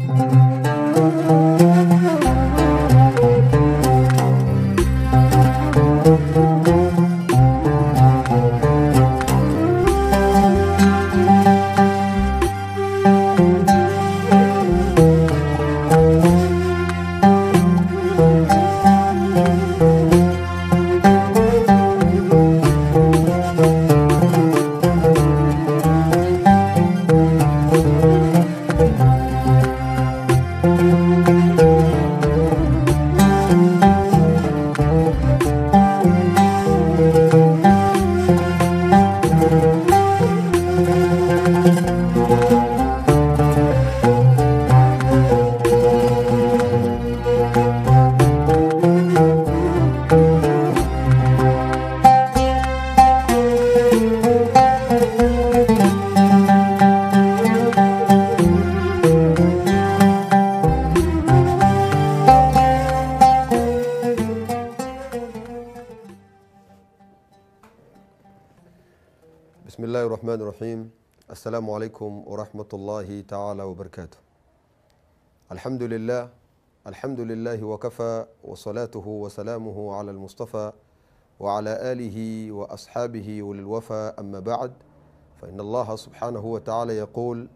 Thank you. السلام عليكم ورحمة الله تعالى وبركاته الحمد لله الحمد لله وكفى وصلاته وسلامه على المصطفى وعلى آله وأصحابه وللوفى أما بعد فإن الله سبحانه وتعالى يقول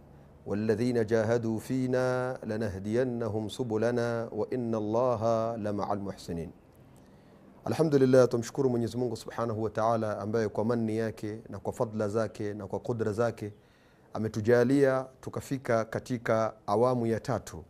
والذين جاهدوا فينا لنهدينهم سبلنا وإن الله لمع المحسنين الحمد لله تمشكر من يزمونك سبحانه وتعالى أنبايك ومن نياك نكو فضل fadla نكو قدر kwa ametujalia tukafika katika awamu ya tatu,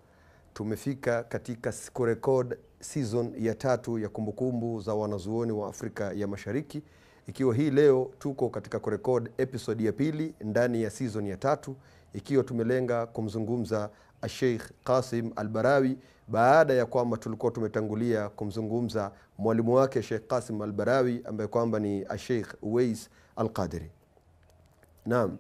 tumefika katika kurekod season ya tatu ya kumbukumbu za wanazuoni wa Afrika ya Mashariki, ikiwa hii leo tuko katika kurekod episode ya pili ndani ya season ya tatu, ikiwa tumelenga kumzungumza asheikh Qasim Albarawi baada ya kwamba tulikuwa tumetangulia kumzungumza mwalimu wake Sheikh Qasim Albarawi ambaye kwamba ni asheikh Uwais Alqadiri. Naam.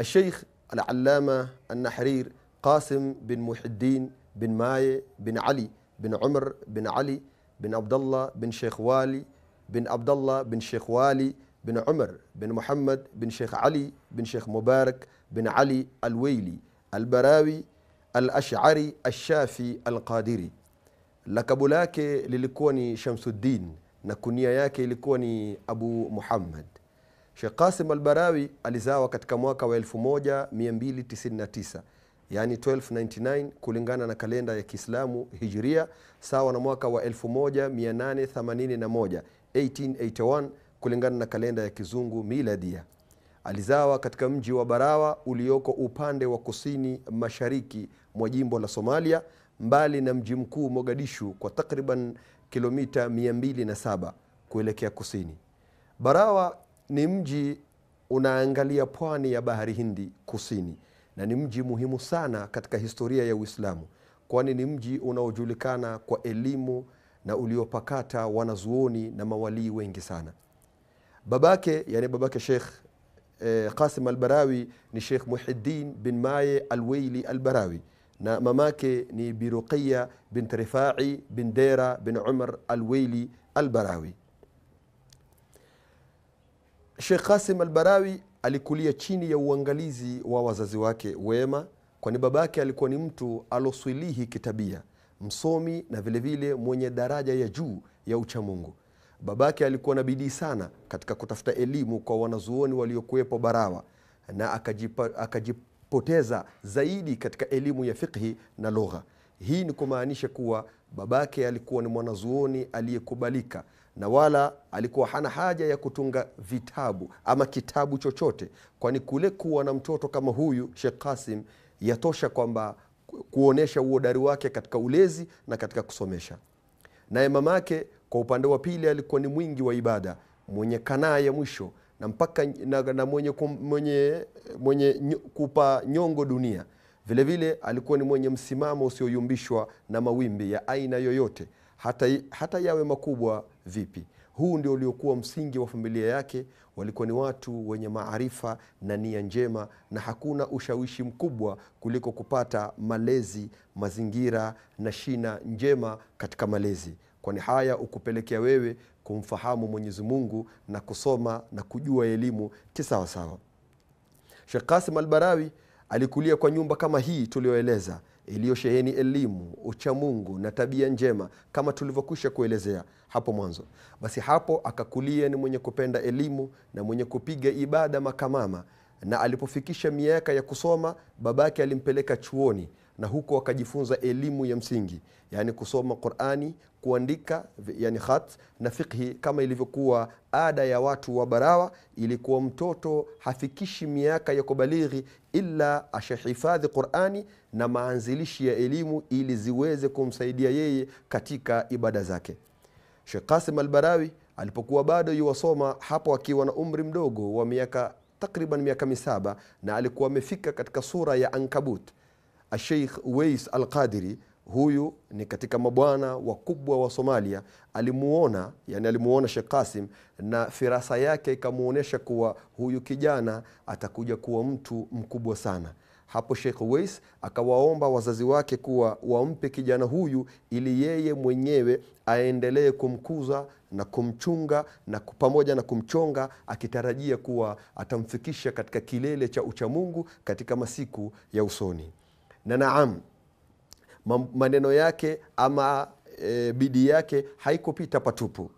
الشيخ العلامة النحرير قاسم بن محي الدين بن ماي بن علي بن عمر بن علي بن عبد الله بن شيخ والي بن عبد الله بن شيخ والي بن عمر بن محمد بن شيخ علي بن شيخ مبارك بن علي الويلي البراوي الأشعري الشافي القادري. Lakabu lake للكوني شمس الدين نكونيا ياكي لكوني أبو محمد Sheikh Qasim al-Barawi alizawa katika mwaka wa 1299 yani 1299 kulingana na kalenda ya Kiislamu Hijria, sawa na mwaka wa 1881 1881 kulingana na kalenda ya Kizungu Miladia. Alizawa katika mji wa Barawa ulioko upande wa kusini mashariki mwa jimbo la Somalia, mbali na mji mkuu Mogadishu kwa takriban kilomita 207 kuelekea kusini. Barawa ni mji unaangalia pwani ya bahari Hindi kusini, na ni mji muhimu sana katika historia ya Uislamu, kwani ni mji unaojulikana kwa elimu na uliopakata wanazuoni na mawalii wengi sana. Babake yani babake Sheikh eh, Qasim albarawi ni Sheikh Muhiddin bin Maye alweili albarawi na mamake ni Biruqiya bint Rifai bin Dera bin Umar alweili albarawi al Sheikh Qasim Albarawi alikulia chini ya uangalizi wa wazazi wake wema, kwani babake alikuwa ni mtu aloswilihi kitabia, msomi na vilevile vile mwenye daraja ya juu ya uchamungu. Babake alikuwa na bidii sana katika kutafuta elimu kwa wanazuoni waliokuwepo Barawa na akajipa, akajipoteza zaidi katika elimu ya fiqhi na lugha. Hii ni kumaanisha kuwa babake alikuwa ni mwanazuoni aliyekubalika na wala alikuwa hana haja ya kutunga vitabu ama kitabu chochote, kwani kule kuwa na mtoto kama huyu Sheikh kasim yatosha kwamba kuonesha uodari wake katika ulezi na katika kusomesha. Naye mamake kwa upande wa pili alikuwa ni mwingi wa ibada, mwenye kanaa ya mwisho na mpaka na, na mwenye, mwenye, mwenye kupa nyongo dunia. Vilevile vile, alikuwa ni mwenye msimamo usioyumbishwa na mawimbi ya aina yoyote hata, hata yawe makubwa vipi. Huu ndio uliokuwa msingi wa familia yake. Walikuwa ni watu wenye maarifa na nia njema, na hakuna ushawishi mkubwa kuliko kupata malezi, mazingira na shina njema katika malezi, kwani haya ukupelekea wewe kumfahamu Mwenyezi Mungu na kusoma na kujua elimu kisawasawa shekh kasim Albarawi alikulia kwa nyumba kama hii tulioeleza iliyosheheni elimu, uchamungu na tabia njema kama tulivyokwisha kuelezea hapo mwanzo. Basi hapo akakulia ni mwenye kupenda elimu na mwenye kupiga ibada makamama na alipofikisha miaka ya kusoma babake alimpeleka chuoni na huko akajifunza elimu ya msingi yani kusoma Qurani, kuandika yani khat na fiqhi. Kama ilivyokuwa ada ya watu wa Barawa, ilikuwa mtoto hafikishi miaka ya kubalighi ila ashahifadhi Qurani na maanzilishi ya elimu ili ziweze kumsaidia yeye katika ibada zake. Sheikh Qasim Albarawi alipokuwa bado yuwasoma hapo, akiwa na umri mdogo wa miaka takriban miaka misaba na alikuwa amefika katika sura ya Ankabut. asheikh weis Al-Qadiri huyu ni katika mabwana wakubwa wa Somalia. Alimuona yani, alimuona shekh Qasim na firasa yake ikamwonyesha kuwa huyu kijana atakuja kuwa mtu mkubwa sana. Hapo Sheikh Uwais akawaomba wazazi wake kuwa wampe kijana huyu ili yeye mwenyewe aendelee kumkuza na kumchunga na pamoja na kumchonga akitarajia kuwa atamfikisha katika kilele cha uchamungu katika masiku ya usoni. Na naam, maneno yake ama e, bidii yake haikupita patupu.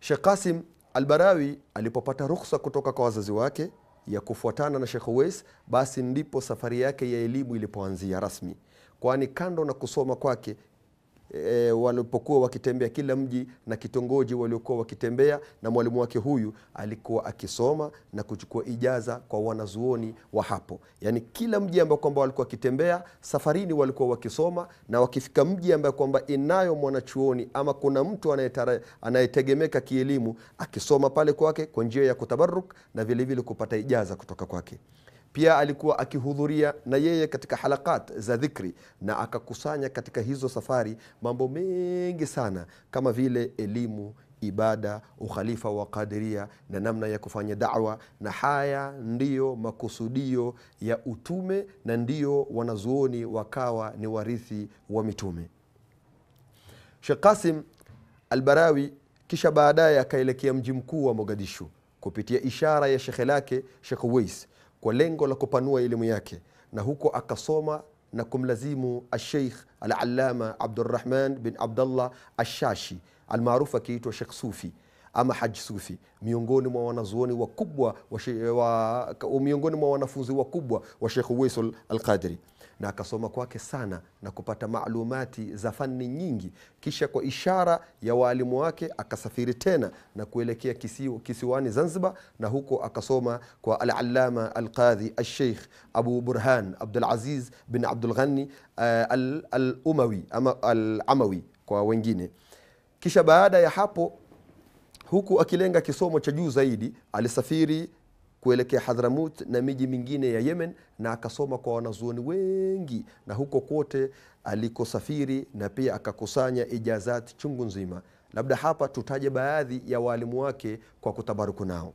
Sheikh kasim Albarawi alipopata ruhusa kutoka kwa wazazi wake ya kufuatana na Sheikh Uwais, basi ndipo safari yake ya elimu ilipoanzia rasmi, kwani kando na kusoma kwake e, walipokuwa wakitembea kila mji na kitongoji waliokuwa wakitembea, na mwalimu wake huyu alikuwa akisoma na kuchukua ijaza kwa wanazuoni wa hapo, yani kila mji ambao kwamba walikuwa wakitembea safarini walikuwa wakisoma, na wakifika mji ambaye kwamba inayo mwanachuoni ama kuna mtu anayetegemeka kielimu, akisoma pale kwake kwa njia ya kutabaruk na vilevile kupata ijaza kutoka kwake. Pia alikuwa akihudhuria na yeye katika halakat za dhikri na akakusanya katika hizo safari mambo mengi sana kama vile elimu ibada, ukhalifa wa Qadiria na namna ya kufanya dawa. Na haya ndiyo makusudio ya utume na ndiyo wanazuoni wakawa ni warithi wa mitume. shekh kasim Albarawi kisha baadaye akaelekea mji mkuu wa Mogadishu kupitia ishara ya shekhe lake shekh weis kwa lengo la kupanua elimu yake, na huko akasoma na kumlazimu Asheikh Alalama abdurahman bin Abdallah Ashashi almaarufu akiitwa Shekh Sufi ama Haji Sufi, miongoni mwa wanazuoni wakubwa wa, miongoni mwa wanafunzi wakubwa wa Shekh Uwaisol Alqadiri na akasoma kwake sana na kupata maalumati za fani nyingi. Kisha kwa ishara ya waalimu wake akasafiri tena na kuelekea kisiwani Zanzibar, na huko akasoma kwa Alalama Alqadhi Alsheikh Abu Burhan Abdulaziz bin Abdulghani eh, Alumawi ama Alamawi kwa wengine. Kisha baada ya hapo, huku akilenga kisomo cha juu zaidi, alisafiri kuelekea Hadhramut na miji mingine ya Yemen, na akasoma kwa wanazuoni wengi na huko kote alikosafiri, na pia akakusanya ijazat chungu nzima. Labda hapa tutaje baadhi ya waalimu wake kwa kutabaruku nao.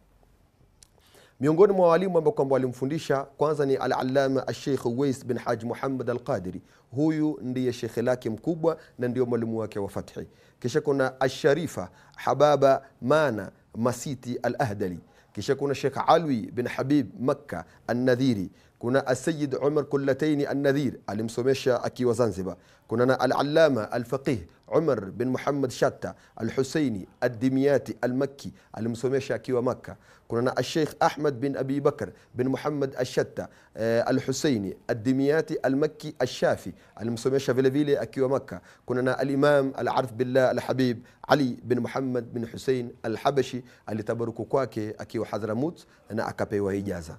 Miongoni mwa walimu ambao kwamba walimfundisha kwanza ni alalama allama weis bin Haji Muhammad alqadiri Huyu ndiye shekhe lake mkubwa na ndio mwalimu wake wa Fathi. Kisha kuna Asharifa Hababa Mana Masiti alahdali kisha kuna Sheikh Alwi bin Habib Makka An-Nadhiri كنا السيد عمر كلتين النذير المسوميشا أكي وزنزبا كنا العلامة الفقيه عمر بن محمد شتى الحسيني الدمياتي المكي المسوميشا أكي ومكة كنا الشيخ أحمد بن أبي بكر بن محمد الشتى آه، الحسيني الدمياتي المكي الشافي المسوميشا فيلفيلي أكي ومكة كنا الإمام العرف بالله الحبيب علي بن محمد بن حسين الحبشي اللي تبركوا كواكي أكي وحضرموت أنا أكابي جازة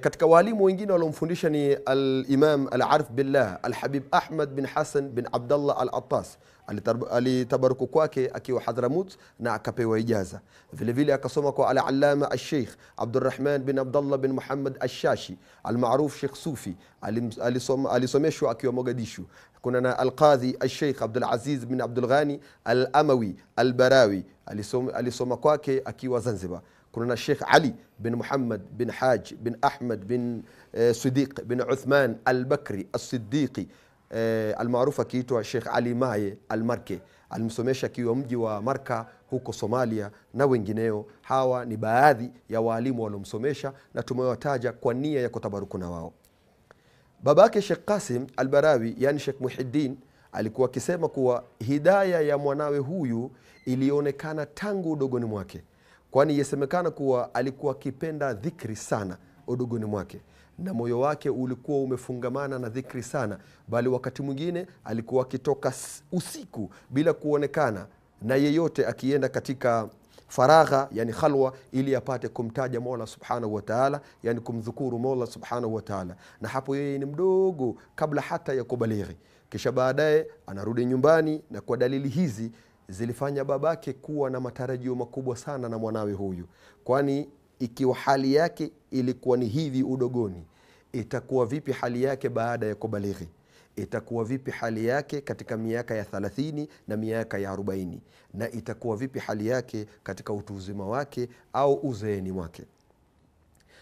katika walimu wengine waliomfundisha ni Al-Imam Al-Arif Billah Al-Habib Ahmad bin Hassan bin Abdallah Al-Attas. Alitabaruku kwake akiwa Hadhramut na akapewa ijaza. Vile vile akasoma kwa Al-Allama Al-Sheikh Abdurrahman bin Abdallah bin Muhammad Al-Shashi Al-Maruf Sheikh Sufi alisomeshwa akiwa Mogadishu. Kuna na Al-Qadhi Al-Sheikh Abdul Aziz bin Abdul Ghani Al-Amawi Al-Barawi alisoma kwake akiwa Zanzibar. kuna na Sheikh Ali bin Muhammad bin Haj bin Ahmad bin eh, Sidiq bin Uthman al-Bakri as-Siddiqi eh, almaarufu akiitwa Sheikh Ali Maye al-Marke alimsomesha akiwa mji wa Marka huko Somalia na wengineo. Hawa ni baadhi ya waalimu waliomsomesha na tumewataja kwa nia ya kutabaruku na wao. Baba yake Sheikh Qasim al-Barawi, yani Sheikh Muhiddin alikuwa akisema kuwa hidaya ya mwanawe huyu ilionekana tangu udogoni mwake kwani yasemekana kuwa alikuwa akipenda dhikri sana udugoni mwake na moyo wake ulikuwa umefungamana na dhikri sana, bali wakati mwingine alikuwa akitoka usiku bila kuonekana na yeyote, akienda katika faragha, yani khalwa, ili apate kumtaja Mola subhanahu wataala yani kumdhukuru Mola subhanahu wataala Na hapo yeye ni mdogo kabla hata ya kubalighi, kisha baadaye anarudi nyumbani, na kwa dalili hizi zilifanya babake kuwa na matarajio makubwa sana na mwanawe huyu, kwani ikiwa hali yake ilikuwa ni hivi udogoni, itakuwa vipi hali yake baada ya kubalighi? Itakuwa vipi hali yake katika miaka ya thalathini na miaka ya arobaini na itakuwa vipi hali yake katika utu uzima wake au uzeeni wake?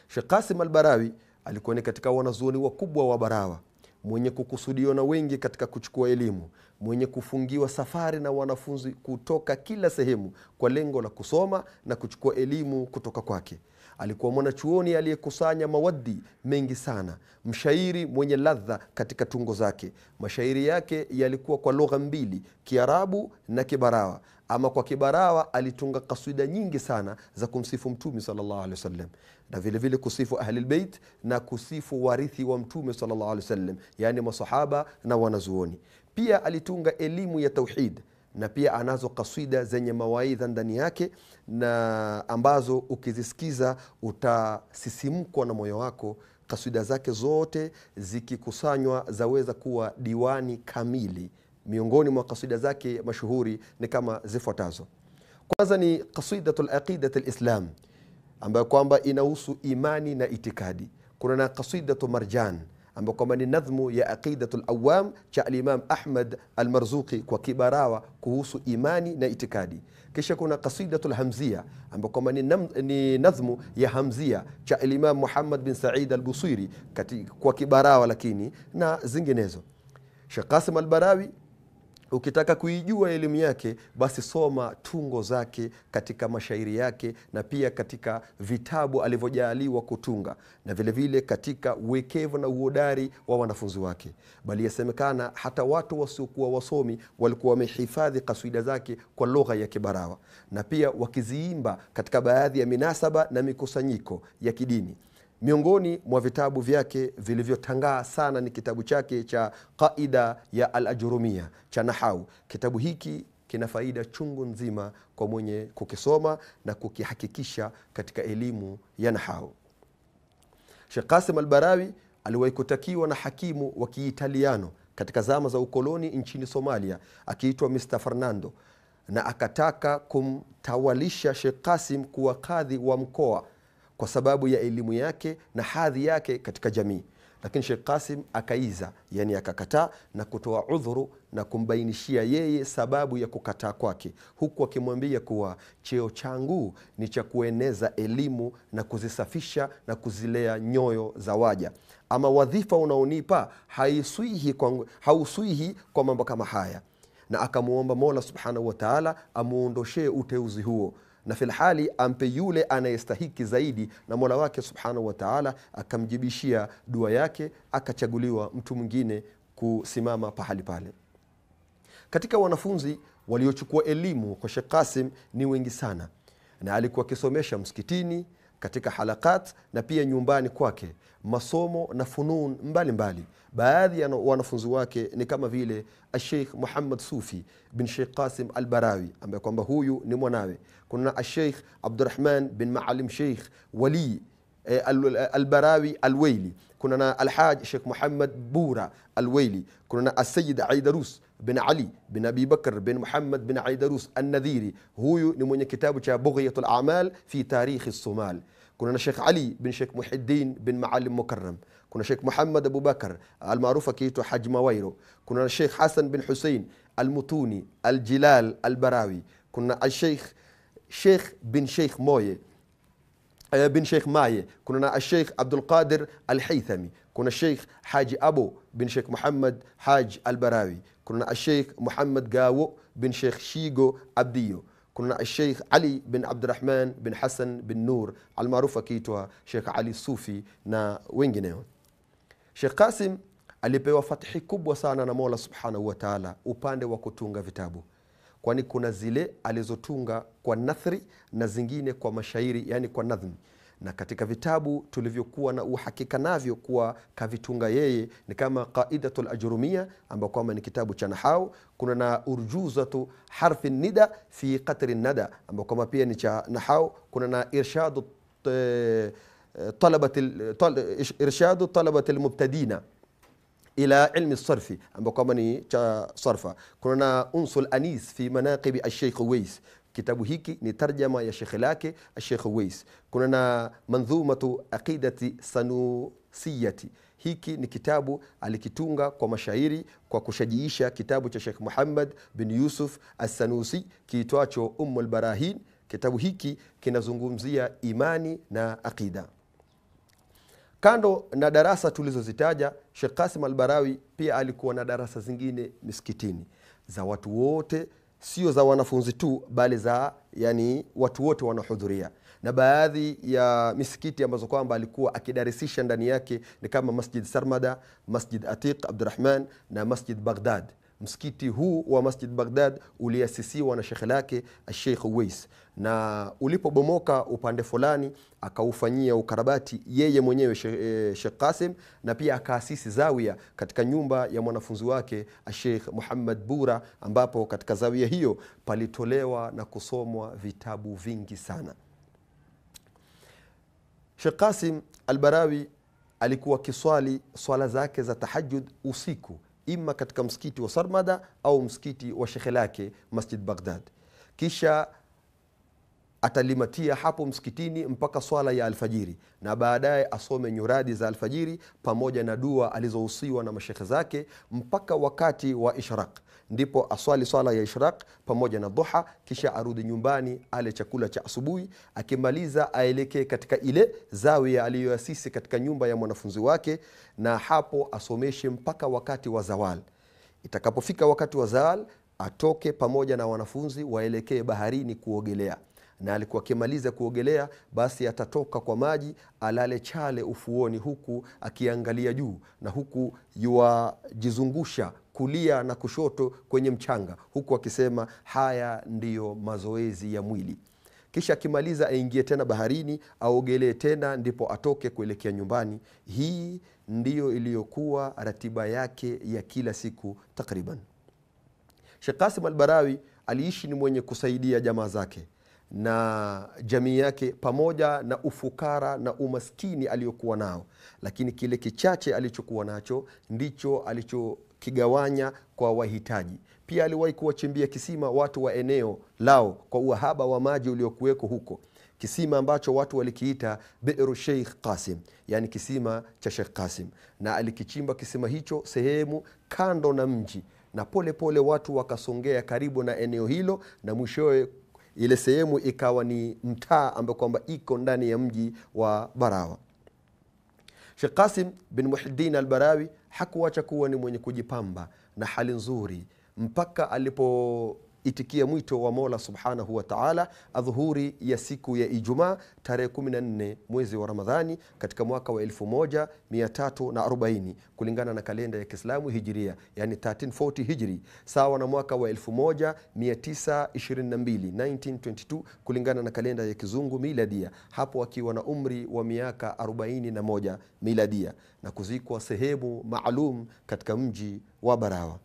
shekh kasim Albarawi alikuwa ni katika wanazuoni wakubwa wa Barawa mwenye kukusudiwa na wengi katika kuchukua elimu, mwenye kufungiwa safari na wanafunzi kutoka kila sehemu kwa lengo la kusoma na kuchukua elimu kutoka kwake. Alikuwa mwanachuoni aliyekusanya mawadhi mengi sana, mshairi mwenye ladha katika tungo zake. Mashairi yake yalikuwa kwa lugha mbili, Kiarabu na Kibarawa. Ama kwa Kibarawa alitunga kaswida nyingi sana za kumsifu Mtume sallallahu alaihi wasallam na vile vile kusifu ahlilbeit na kusifu warithi wa mtume sallallahu alaihi wasallam yaani masahaba na wanazuoni pia alitunga elimu ya tauhid na pia anazo kaswida zenye mawaidha ndani yake na ambazo ukizisikiza utasisimkwa na moyo wako kaswida zake zote zikikusanywa zaweza kuwa diwani kamili miongoni mwa kaswida zake mashuhuri ni kama zifuatazo kwanza ni kasidatu laqidati lislam al ambayo kwamba inahusu imani na itikadi. Kuna na Qasidatu Marjan ambayo kwamba ni nadhmu ya Aqidatu Lawam cha Alimam Ahmad Almarzuqi kwa Kibarawa kuhusu imani na itikadi. Kisha kuna kasidatu Lhamzia ambayo kwamba ni, nadhmu ya Hamzia cha Alimam Muhammad bin Said Albusiri kwa Kibarawa, lakini na zinginezo. shekh Qasim Albarawi ukitaka kuijua elimu yake basi soma tungo zake katika mashairi yake na pia katika vitabu alivyojaaliwa kutunga na vilevile vile katika uwekevu na uodari wa wanafunzi wake bali yasemekana hata watu wasiokuwa wasomi walikuwa wamehifadhi kaswida zake kwa lugha ya kibarawa na pia wakiziimba katika baadhi ya minasaba na mikusanyiko ya kidini Miongoni mwa vitabu vyake vilivyotangaa sana ni kitabu chake cha Qaida ya alajurumia cha nahau. Kitabu hiki kina faida chungu nzima kwa mwenye kukisoma na kukihakikisha katika elimu ya nahau. Sheikh Qasim Al-Barawi aliwahi kutakiwa na hakimu wa Kiitaliano katika zama za ukoloni nchini Somalia akiitwa Mr Fernando, na akataka kumtawalisha Sheikh kasim kuwa kadhi wa mkoa kwa sababu ya elimu yake na hadhi yake katika jamii lakini Sheikh Kasim akaiza, yani akakataa na kutoa udhuru na kumbainishia yeye sababu ya kukataa kwake, huku akimwambia kuwa cheo changu ni cha kueneza elimu na kuzisafisha na kuzilea nyoyo za waja, ama wadhifa unaonipa hauswihi kwa, kwa mambo kama haya, na akamwomba Mola subhanahu wa taala amuondoshee uteuzi huo na filhali ampe yule anayestahiki zaidi, na mola wake subhanahu wataala akamjibishia dua yake, akachaguliwa mtu mwingine kusimama pahali pale. Katika wanafunzi waliochukua elimu kwa Shekh kasim ni wengi sana, na alikuwa akisomesha msikitini katika halakat na pia nyumbani kwake masomo na funun mbalimbali mbali. baadhi ya wanafunzi wake ni kama vile asheikh muhammad sufi bin sheikh qasim al barawi ambaye kwamba huyu ni mwanawe kuna asheikh abdurahman bin maalim sheikh walii البراوي الويلي كنا الحاج شيخ محمد بورا kuna na السيد aidarus بن علي بن أبي بكر بن محمد بن عيدروس النذيري هو نمون كتابه بغية الأعمال في تاريخ الصومال كنا الشيخ علي بن شيخ محي الدين بن معلم مكرم كنا الشيخ محمد أبو بكر المعروفة كيتو حج مويرو كنا الشيخ حسن بن حسين المتوني الجلال البراوي كنا الشيخ شيخ بن شيخ مويه آه، بن شيخ مايه كنا الشيخ عبد القادر الحيثمي كنا الشيخ حاج أبو بن شيخ محمد حاج البراوي kuna Sheikh muhamad Gawo bin Sheikh Shigo Abdiyo kuna Sheikh Ali bin abdurahman bin hasan bin Nur almaarufu akiitwa Sheikh Ali Sufi na wengineo. Sheikh Kasim alipewa fathi kubwa sana na Mola subhanahu wataala upande wa kutunga vitabu, kwani kuna zile alizotunga kwa nathri na zingine kwa mashairi, yani kwa nadhmi na katika vitabu tulivyokuwa na uhakika navyo kuwa kavitunga yeye ni kama qaidatul ajrumia ambayo kwamba ni kitabu cha nahau kuna na urjuzatu harfi nida fi qatri nada ambayo kwamba pia ni cha nahau kuna na irshadu طلبة إرشاد طلبة المبتدين الى علم الصرف أما كما ني cha sarfa kuna na unsul anis fi manaqib ash Kitabu hiki ni tarjama ya shekhe lake shekh weis Kuna na Mandhumatu Aqidati Sanusiyati. Hiki ni kitabu alikitunga kwa mashairi kwa kushajiisha kitabu cha shekh Muhammad bin Yusuf asanusi kiitwacho umu Barahin. Kitabu hiki kinazungumzia imani na aqida. Kando na darasa tulizozitaja, shekh kasim albarawi pia alikuwa na darasa zingine miskitini za watu wote sio za wanafunzi tu bali za yani watu wote wanahudhuria na baadhi ya misikiti ambazo kwamba alikuwa akidarisisha ndani yake ni kama masjid sarmada masjid atiq abdurahman na masjid baghdad Msikiti huu wa Masjid Baghdad uliasisiwa na shekhe lake Sheikh Uwais, na ulipobomoka upande fulani akaufanyia ukarabati yeye mwenyewe Sheikh eh, Qasim, na pia akaasisi zawia katika nyumba ya mwanafunzi wake Sheikh Muhammad Bura, ambapo katika zawia hiyo palitolewa na kusomwa vitabu vingi sana. Sheikh Qasim Albarawi alikuwa kiswali swala zake za tahajjud usiku ima katika msikiti wa Sarmada au msikiti wa shekhe lake Masjid Baghdad. Kisha atalimatia hapo msikitini mpaka swala ya alfajiri, na baadaye asome nyuradi za alfajiri pamoja na dua alizohusiwa na mashekhe zake mpaka wakati wa ishraq, ndipo aswali swala ya ishraq pamoja na dhuha, kisha arudi nyumbani ale chakula cha asubuhi. Akimaliza aelekee katika ile zawia aliyoasisi katika nyumba ya mwanafunzi wake, na hapo asomeshe mpaka wakati wa zawal. Itakapofika wakati wa zawal, atoke pamoja na wanafunzi waelekee baharini kuogelea na alikuwa akimaliza kuogelea basi atatoka kwa maji alale chale ufuoni, huku akiangalia juu na huku yuwajizungusha kulia na kushoto kwenye mchanga, huku akisema haya ndiyo mazoezi ya mwili. Kisha akimaliza aingie tena baharini aogelee tena, ndipo atoke kuelekea nyumbani. Hii ndiyo iliyokuwa ratiba yake ya kila siku takriban. Sheikh Kasim Albarawi aliishi ni mwenye kusaidia jamaa zake na jamii yake pamoja na ufukara na umaskini aliyokuwa nao, lakini kile kichache alichokuwa nacho ndicho alichokigawanya kwa wahitaji. Pia aliwahi kuwachimbia kisima watu wa eneo lao kwa uhaba wa maji uliokuweko huko, kisima ambacho watu walikiita Biru Sheikh Qasim, yani kisima cha Sheikh Qasim, na alikichimba kisima hicho sehemu kando na mji, na polepole pole watu wakasongea karibu na eneo hilo na mwishowe ile sehemu ikawa ni mtaa ambayo kwamba iko ndani ya mji wa Barawa. Sheikh Qasim bin Muhiddin al-Barawi hakuacha kuwa ni mwenye kujipamba na hali nzuri mpaka alipo itikia mwito wa Mola subhanahu wa taala adhuhuri ya siku ya Ijumaa tarehe 14 mwezi wa Ramadhani katika mwaka wa 1340 kulingana na kalenda ya Kiislamu hijiria, yani 1340 hijri, sawa na mwaka wa 1922 1922 kulingana na kalenda ya Kizungu miladia, hapo akiwa na umri wa miaka 41 miladia, na kuzikwa sehemu maalum katika mji wa Barawa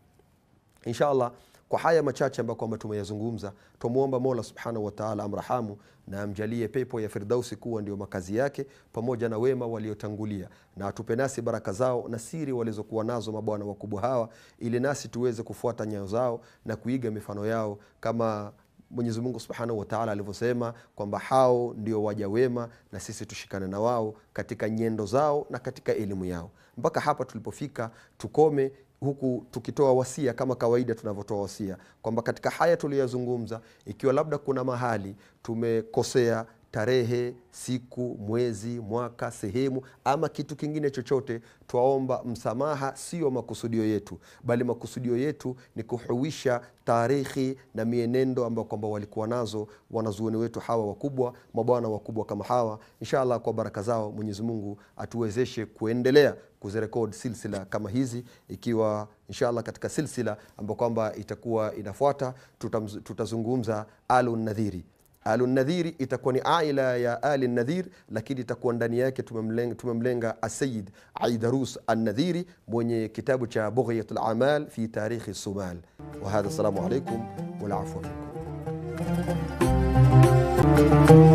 insha allah. Kwa haya machache ambayo kwamba tumeyazungumza, twamwomba Mola subhanahu wataala amrahamu na amjalie pepo ya Firdausi kuwa ndio makazi yake pamoja na wema waliotangulia, na atupe nasi baraka zao na siri walizokuwa nazo mabwana wakubwa hawa, ili nasi tuweze kufuata nyayo zao na kuiga mifano yao kama Mwenyezi Mungu Subhanahu wataala alivyosema kwamba hao ndio waja wema, na sisi tushikane na wao katika nyendo zao na katika elimu yao. Mpaka hapa tulipofika tukome huku tukitoa wasia kama kawaida tunavyotoa wasia, kwamba katika haya tuliyozungumza, ikiwa labda kuna mahali tumekosea tarehe, siku, mwezi, mwaka, sehemu ama kitu kingine chochote, twaomba msamaha. Sio makusudio yetu, bali makusudio yetu ni kuhuisha taarikhi na mienendo ambayo kwamba walikuwa nazo wanazuoni wetu hawa wakubwa, mabwana wakubwa kama hawa. Inshallah, kwa baraka zao Mwenyezi Mungu atuwezeshe kuendelea kuzirekod silsila kama hizi, ikiwa inshallah katika silsila ambayo kwamba itakuwa inafuata tutazungumza Alun Nadhiri. آل النذير إتكون أعلى يا آل النذير لكن إتكون دنياك تمملنغ السيد عيدروس النذير مني كتاب بغية الأعمال في تاريخ الصومال وهذا السلام عليكم والعفو Thank you.